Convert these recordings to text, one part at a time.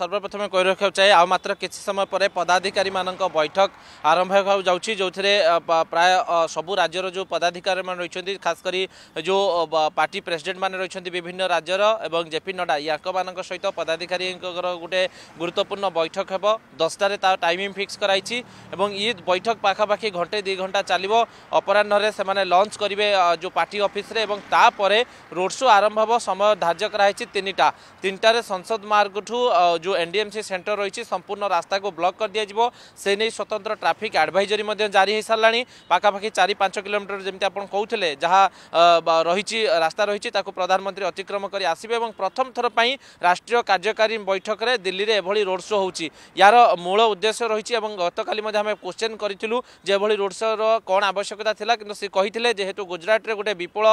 সর্বপ্রথমে কই রাখা চাই আউ মাত্র কিছু সময় পরে পদাধিকারী মানক বৈঠক আরম্ভ হওয়া যাচ্ছি যে প্রায় সবু রাজ্যর যে পদাধিকারী মানে রয়েছেন খাশ করে যে পার্টি প্রেসিডেন্ট মানে রয়েছেন বিভিন্ন রাজ্যর এবং জেপি নড্ডা ইয়াঙ্ক মানক সহ পদাধিকারী গোটে গুরুত্বপূর্ণ বৈঠক হব দশটার তার টাইমিং ফিক্স করাইছি এবং ই বৈঠক পাখাপাখি ঘণ্টে দুই ঘণ্টা চালব অপরাহ্নরে সে লঞ্চ করবে যে পার্টি অফিসে এবং তাপরে রোড শো আরম্ভ হব সময় ধার্য করা হয়েছে তিনটা তিনটার সংসদ মার্গঠু जो एनडीएमसी सेंटर रही संपूर्ण रास्ता को ब्लक कर दिज्व से नहीं स्वतंत्र ट्राफिक आडभाइजरी जारी हो सारा पाखापाखि चारि पाँच किलोमीटर जमी आप कहते जहाँ रही रास्ता रही प्रधानमंत्री अतिक्रम कर आसवे और प्रथम थर पर राष्ट्रीय कार्यकारी बैठक में दिल्ली में एभली रोड शो होार मूल उद्देश्य रही गतकाली आम क्वेश्चन करूँ जो रोड शोर कौन आवश्यकता था कि से कही जेहेतु गुजराट गोटे विपुल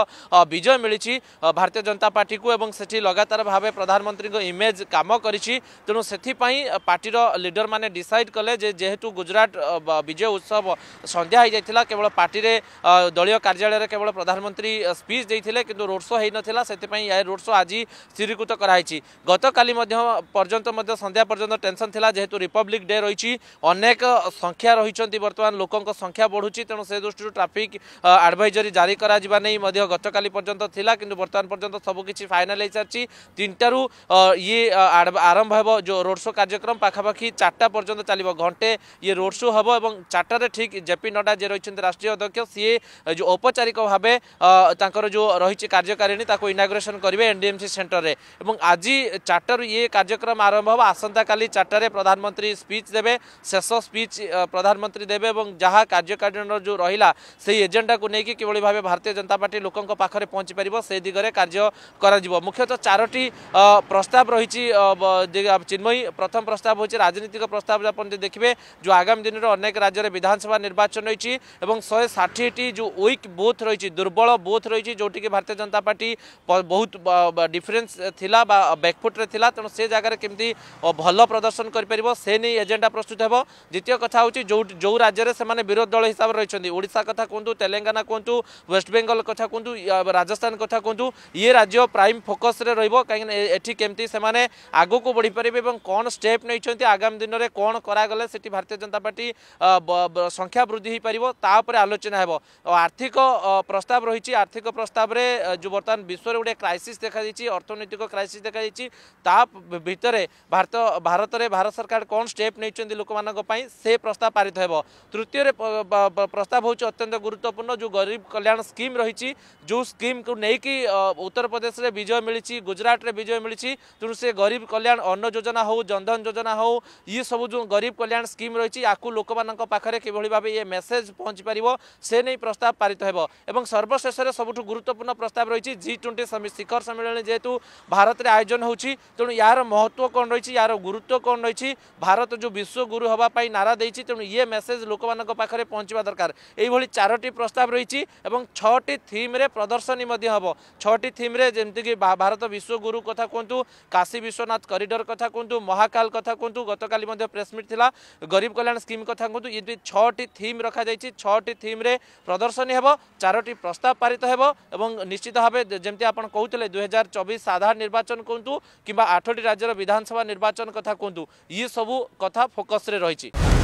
विजय मिली भारतीय जनता पार्टी को और से लगातार भाव प्रधानमंत्री इमेज कम कर ତେଣୁ ସେଥିପାଇଁ ପାର୍ଟିର ଲିଡର ମାନେ ଡିସାଇଡ୍ କଲେ ଯେ ଯେହେତୁ ଗୁଜରାଟ ବିଜୟ ଉତ୍ସବ ସନ୍ଧ୍ୟା ହୋଇଯାଇଥିଲା କେବଳ ପାର୍ଟିରେ ଦଳୀୟ କାର୍ଯ୍ୟାଳୟରେ କେବଳ ପ୍ରଧାନମନ୍ତ୍ରୀ ସ୍ପିଚ୍ ଦେଇଥିଲେ କିନ୍ତୁ ରୋଡ୍ ଶୋ ହୋଇନଥିଲା ସେଥିପାଇଁ ଏ ରୋଡ୍ ଶୋ ଆଜି ସ୍ଥିରୀକୃତ କରାଯାଇଛି ଗତକାଲି ମଧ୍ୟ ପର୍ଯ୍ୟନ୍ତ ମଧ୍ୟ ସନ୍ଧ୍ୟା ପର୍ଯ୍ୟନ୍ତ ଟେନସନ୍ ଥିଲା ଯେହେତୁ ରିପବ୍ଲିକ୍ ଡେ ରହିଛି ଅନେକ ସଂଖ୍ୟା ରହିଛନ୍ତି ବର୍ତ୍ତମାନ ଲୋକଙ୍କ ସଂଖ୍ୟା ବଢ଼ୁଛି ତେଣୁ ସେ ଦୃଷ୍ଟିରୁ ଟ୍ରାଫିକ୍ ଆଡ଼ଭାଇଜରୀ ଜାରି କରାଯିବା ନେଇ ମଧ୍ୟ ଗତକାଲି ପର୍ଯ୍ୟନ୍ତ ଥିଲା କିନ୍ତୁ ବର୍ତ୍ତମାନ ପର୍ଯ୍ୟନ୍ତ ସବୁକିଛି ଫାଇନାଲ୍ ହୋଇସାରିଛି ତିନିଟାରୁ ଇଏ ଆରମ୍ଭ ହେବ হব যে রোড শো কার্যক্রম পাখাপাখি চারটা পর্যন্ত চালিব ঘণ্টে ইয়ে রোড শো হব এবং চারটার ঠিক জেপি নড্ডা যে রয়েছেন রাষ্ট্রীয় অধ্যক্ষ সিয়ে যে ঔপচারিক ভাবে তাঁর যে রয়েছে কার্যকারিণী তাকে ইনাগ্রেসন করবে এনডিএমসি সেন্টরে এবং আজ চারটার ইয়ে কার্যক্রম আরম্ভ হব আসন্তকালি চারটার প্রধানমন্ত্রী স্পিচ দেবে শেষ স্পিচ প্রধানমন্ত্রী দেবে এবং যা কার্যকারিণীর যে রহিলা সেই এজেন্ডা নিয়ে কিভাবে ভাবে ভারতীয় জনতা পার্টি লোক পাখে পৌঁছি পার সেই দিগরে কার্য করা মুখ্যত চারটি প্রস্তাব রয়েছে चिन्मयी प्रथम प्रस्ताव हो राजनीतिक प्रस्ताव आप देखिए जो आगामी दिन में अनेक राज्य में विधानसभा निर्वाचन रही शहे षाठी जो वीक बुथ रही दुर्बल बुथ रही जोटी कि भारतीय जनता पार्टी बहुत डिफरेन्स थिला ব্যাকফুট্রে লা তেমন সে জায়গায় কমিটি ভাল প্রদর্শন করে পার সে নিয়ে এজেন্ডা প্রস্তুত হব দ্বিতীয় কথা হচ্ছে যে রাজ্যের সে বিরোধী দল হিসাবে রয়েছেন ওড়শা কথা কুহতু তেলেঙ্গানা কুহতু ওয়েস্টবেঙ্গল কথা কুহতু রাজস্থান কথা কুহতু ইয়ে রাজ্য প্রাইম ফোকসে রহব কিনা এটি কমিটি সে আগুক বড়িপার କରିବେ ଏବଂ କ'ଣ ଷ୍ଟେପ୍ ନେଇଛନ୍ତି ଆଗାମୀ ଦିନରେ କ'ଣ କରାଗଲେ ସେଠି ଭାରତୀୟ ଜନତା ପାର୍ଟି ସଂଖ୍ୟା ବୃଦ୍ଧି ହୋଇପାରିବ ତା ଉପରେ ଆଲୋଚନା ହେବ ଆର୍ଥିକ ପ୍ରସ୍ତାବ ରହିଛି ଆର୍ଥିକ ପ୍ରସ୍ତାବରେ ଯେଉଁ ବର୍ତ୍ତମାନ ବିଶ୍ୱରେ ଗୋଟେ କ୍ରାଇସିସ୍ ଦେଖାଯାଇଛି ଅର୍ଥନୈତିକ କ୍ରାଇସିସ୍ ଦେଖାଯାଇଛି ତା ଭିତରେ ଭାରତ ଭାରତରେ ଭାରତ ସରକାର କ'ଣ ଷ୍ଟେପ୍ ନେଇଛନ୍ତି ଲୋକମାନଙ୍କ ପାଇଁ ସେ ପ୍ରସ୍ତାବ ପାରିତ ହେବ ତୃତୀୟରେ ପ୍ରସ୍ତାବ ହେଉଛି ଅତ୍ୟନ୍ତ ଗୁରୁତ୍ୱପୂର୍ଣ୍ଣ ଯେଉଁ ଗରିବ କଲ୍ୟାଣ ସ୍କିମ୍ ରହିଛି ଯେଉଁ ସ୍କିମ୍କୁ ନେଇକି ଉତ୍ତରପ୍ରଦେଶରେ ବିଜୟ ମିଳିଛି ଗୁଜରାଟରେ ବିଜୟ ମିଳିଛି ତେଣୁ ସେ ଗରିବ କଲ୍ୟାଣ ଅନ୍ନ যোজনা হোক জনধন যোজনা হোক ই সব যে গরিব কল্যাণ স্কিম রয়েছে ইয়াকু লোক পাখে কিভাবে ভাবে ইয়ে মেসেজ পৌঁছি পাব সে নেই প্রস্তাব পারিত হব এবং সর্বশেষে সবুঠ গুরুত্বপূর্ণ প্রস্তাব রয়েছে জি টোয়েন্টি শিখর সম্মিলনী যেহেতু ভারতের আয়োজন হচ্ছে তেমন ইয়ার মহত্ব কম রয়েছে ইয়ার গুরুত্ব কম রয়েছে ভারত যে বিশ্বগুরু হওয়া নারা দিয়েছে তেমন ইয়ে মেসেজ লোক পাখে পৌঁছবা দরকার এইভাবে চারোটি প্রস্তাব রয়েছে এবং ছটি থিম্রে প্রদর্শনী হব ছটি থিম্রে যেমিকি ভারত বিশ্বগুরু কথা কুহতু কাশী বিশ্বনাথ କରିଡର କଥା কথা কুহতু মহাকাল কথা কুহতু গতকালি প্রেসমিট লা গরিব কল্যাণ স্কিম কথা কুহতু এটি ছটি থিম রখা যাই ছটি থিম্রে প্রদর্শনী হব চারোটি প্রস্তাব পারিত হব এবং নিশ্চিত ভাবে যেমন আপনার কৌলে দুই হাজার চবিশ সাধারণ নির্বাচন কুহতু কিংবা আঠটি রাজ্যের বিধানসভা নির্বাচন কথা কুহতু ইয়ে সবু কথা ফোকসে রয়েছে